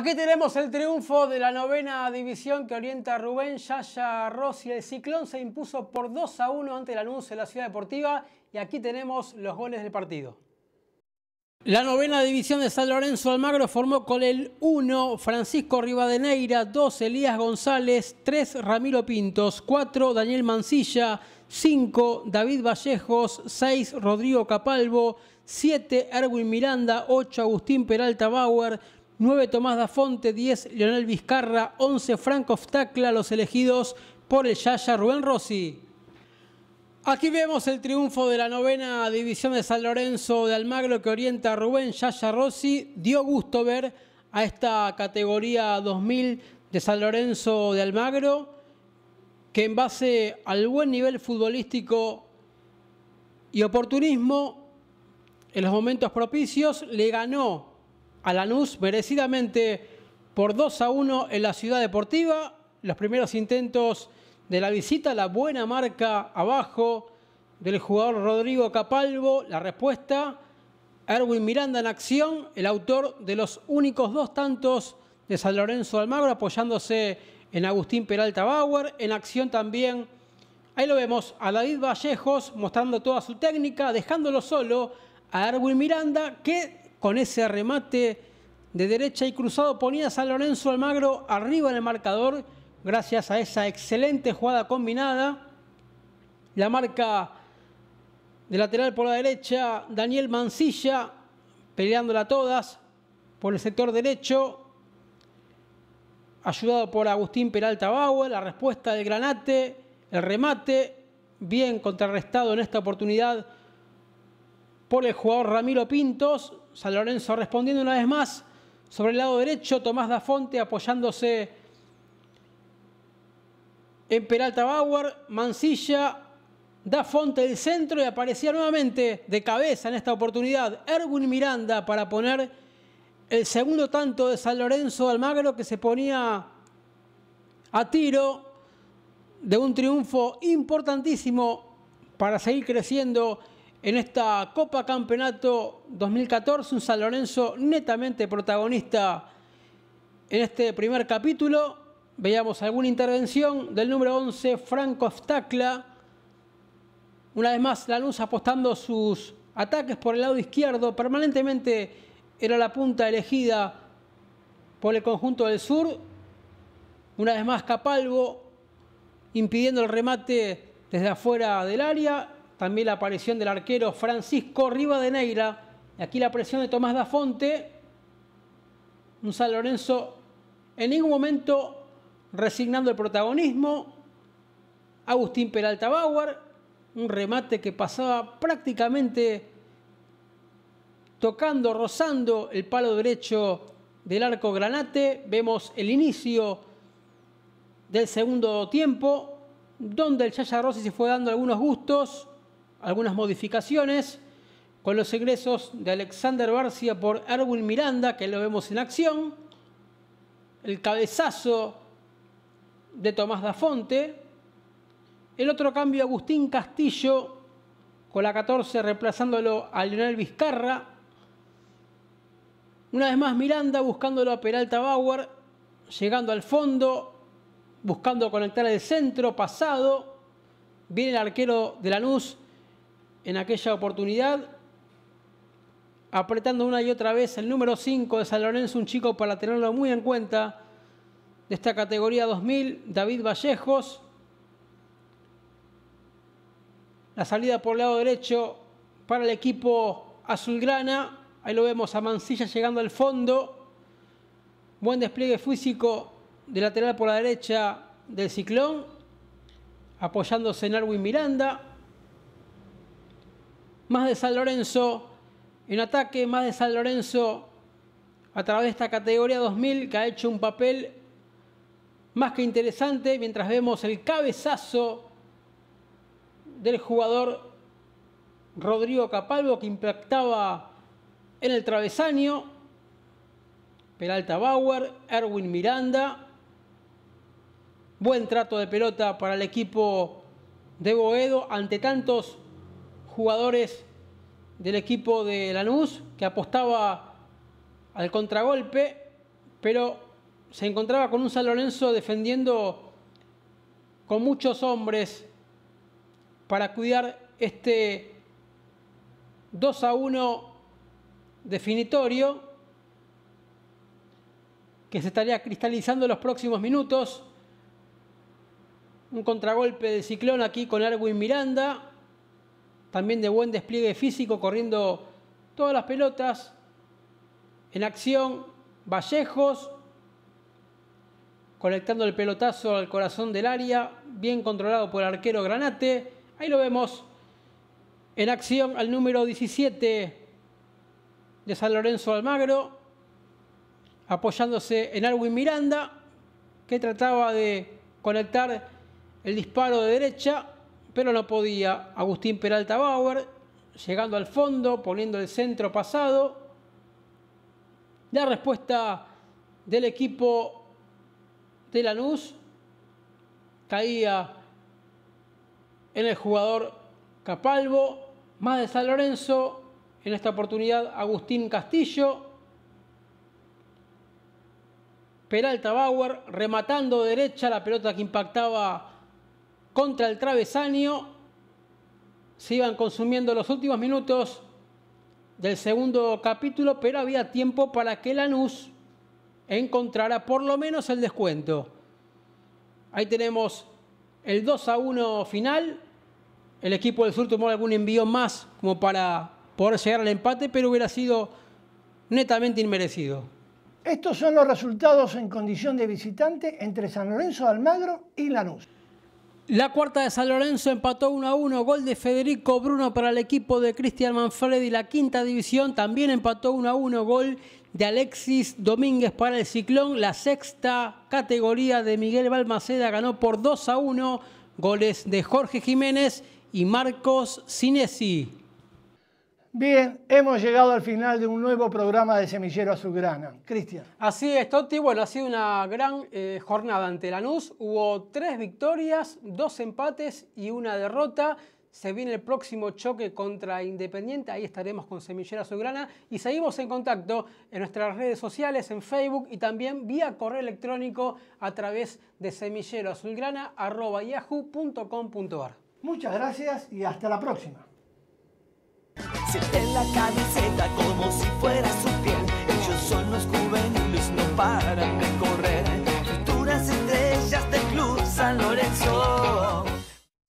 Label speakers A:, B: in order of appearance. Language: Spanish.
A: Aquí tenemos el triunfo de la novena división que orienta Rubén Yaya Rossi. El Ciclón se impuso por 2 a 1 ante el anuncio de la Ciudad Deportiva y aquí tenemos los goles del partido. La novena división de San Lorenzo Almagro formó con el 1 Francisco Rivadeneira, 2 Elías González, 3 Ramiro Pintos, 4 Daniel Mancilla, 5 David Vallejos, 6 Rodrigo Capalvo, 7 Erwin Miranda, 8 Agustín Peralta Bauer, 9 Tomás Fonte, 10 Leonel Vizcarra, 11 Franco Tacla, los elegidos por el Yaya Rubén Rossi. Aquí vemos el triunfo de la novena división de San Lorenzo de Almagro que orienta a Rubén Yaya Rossi. Dio gusto ver a esta categoría 2000 de San Lorenzo de Almagro que en base al buen nivel futbolístico y oportunismo en los momentos propicios le ganó a merecidamente por 2 a 1 en la Ciudad Deportiva. Los primeros intentos de la visita, la buena marca abajo del jugador Rodrigo Capalvo, la respuesta, Erwin Miranda en acción, el autor de los únicos dos tantos de San Lorenzo de Almagro, apoyándose en Agustín Peralta Bauer, en acción también, ahí lo vemos, a David Vallejos mostrando toda su técnica, dejándolo solo a Erwin Miranda, que con ese remate de derecha y cruzado ponía San Lorenzo Almagro arriba en el marcador gracias a esa excelente jugada combinada. La marca de lateral por la derecha, Daniel Mancilla peleándola todas por el sector derecho, ayudado por Agustín Peralta Bauer, la respuesta del Granate, el remate, bien contrarrestado en esta oportunidad por el jugador Ramiro Pintos, San Lorenzo respondiendo una vez más. Sobre el lado derecho, Tomás Dafonte apoyándose en Peralta Bauer, Mancilla, Dafonte el centro y aparecía nuevamente de cabeza en esta oportunidad Erwin Miranda para poner el segundo tanto de San Lorenzo Almagro que se ponía a tiro de un triunfo importantísimo para seguir creciendo en esta Copa Campeonato 2014, un San Lorenzo netamente protagonista en este primer capítulo. Veíamos alguna intervención del número 11, Franco Stacla. Una vez más, la luz apostando sus ataques por el lado izquierdo. Permanentemente era la punta elegida por el conjunto del sur. Una vez más, Capalvo impidiendo el remate desde afuera del área también la aparición del arquero Francisco Rivadeneira. Aquí la presión de Tomás Dafonte. Un San Lorenzo en ningún momento resignando el protagonismo. Agustín Peralta Bauer. Un remate que pasaba prácticamente tocando, rozando el palo derecho del arco granate. Vemos el inicio del segundo tiempo, donde el Chaya Rossi se fue dando algunos gustos algunas modificaciones con los egresos de Alexander Barcia por Erwin Miranda, que lo vemos en acción, el cabezazo de Tomás Dafonte, el otro cambio Agustín Castillo con la 14 reemplazándolo a Leonel Vizcarra, una vez más Miranda buscándolo a Peralta Bauer, llegando al fondo, buscando conectar el centro pasado, viene el arquero de la luz en aquella oportunidad, apretando una y otra vez el número 5 de San Lorenzo, un chico para tenerlo muy en cuenta, de esta categoría 2000, David Vallejos. La salida por el lado derecho para el equipo azulgrana. Ahí lo vemos a Mancilla llegando al fondo. Buen despliegue físico de lateral por la derecha del ciclón, apoyándose en Arwin Miranda más de San Lorenzo en ataque, más de San Lorenzo a través de esta categoría 2000 que ha hecho un papel más que interesante mientras vemos el cabezazo del jugador Rodrigo Capalvo que impactaba en el travesaño. Peralta Bauer, Erwin Miranda. Buen trato de pelota para el equipo de Boedo ante tantos jugadores del equipo de Lanús que apostaba al contragolpe, pero se encontraba con un San Lorenzo defendiendo con muchos hombres para cuidar este 2 a 1 definitorio que se estaría cristalizando en los próximos minutos. Un contragolpe de ciclón aquí con Erwin Miranda también de buen despliegue físico, corriendo todas las pelotas. En acción, Vallejos, conectando el pelotazo al corazón del área, bien controlado por el arquero Granate. Ahí lo vemos en acción al número 17 de San Lorenzo Almagro, apoyándose en Alwin Miranda, que trataba de conectar el disparo de derecha pero no podía. Agustín Peralta Bauer, llegando al fondo, poniendo el centro pasado. La respuesta del equipo de Lanús caía en el jugador Capalvo, más de San Lorenzo, en esta oportunidad Agustín Castillo, Peralta Bauer rematando derecha la pelota que impactaba contra el travesaño. Se iban consumiendo los últimos minutos del segundo capítulo, pero había tiempo para que Lanús encontrara por lo menos el descuento. Ahí tenemos el 2 a 1 final. El equipo del sur tomó algún envío más como para poder llegar al empate, pero hubiera sido netamente inmerecido. Estos son los resultados en condición de visitante entre San Lorenzo de Almagro y Lanús. La cuarta de San Lorenzo empató 1 a 1, gol de Federico Bruno para el equipo de Cristian Manfredi. La quinta división también empató 1 a 1, gol de Alexis Domínguez para el Ciclón. La sexta categoría de Miguel Balmaceda ganó por 2 a 1, goles de Jorge Jiménez y Marcos Cinesi. Bien, hemos llegado al final de un nuevo programa de Semillero Azulgrana. Cristian. Así es, Totti. Bueno, ha sido una gran eh, jornada ante Lanús. Hubo tres victorias, dos empates y una derrota. Se viene el próximo choque contra Independiente. Ahí estaremos con Semillero Azulgrana. Y seguimos en contacto en nuestras redes sociales, en Facebook y también vía correo electrónico a través de semilleroazulgrana.yahoo.com.ar. Muchas gracias y hasta la próxima. Siente la camiseta como si fuera su piel. Ellos son los juveniles, no paran de correr. Futuras estrellas del Club San Lorenzo.